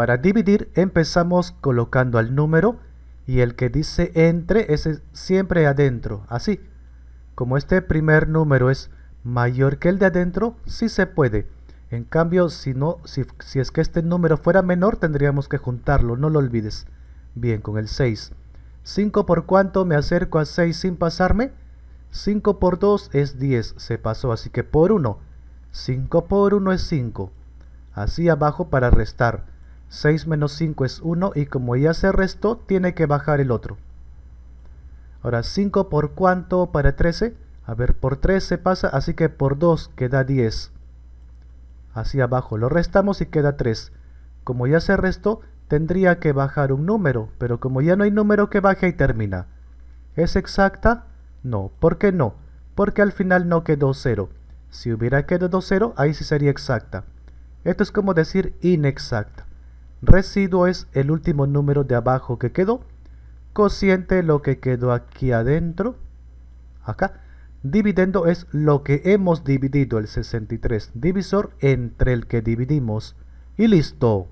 Para dividir empezamos colocando al número y el que dice entre es siempre adentro, así. Como este primer número es mayor que el de adentro, sí se puede. En cambio, si, no, si es que este número fuera menor, tendríamos que juntarlo, no lo olvides. Bien, con el 6. 5 por cuánto me acerco a 6 sin pasarme? 5 por 2 es 10, se pasó, así que por 1. 5 por 1 es 5. Así abajo para restar. 6 menos 5 es 1 y como ya se restó, tiene que bajar el otro. Ahora, 5 por cuánto para 13? A ver, por 3 se pasa, así que por 2 queda 10. Hacia abajo lo restamos y queda 3. Como ya se restó, tendría que bajar un número, pero como ya no hay número que baje y termina. ¿Es exacta? No. ¿Por qué no? Porque al final no quedó 0. Si hubiera quedado 0, ahí sí sería exacta. Esto es como decir inexacta. Residuo es el último número de abajo que quedó. Cociente lo que quedó aquí adentro. Acá. Dividendo es lo que hemos dividido, el 63. Divisor entre el que dividimos. Y listo.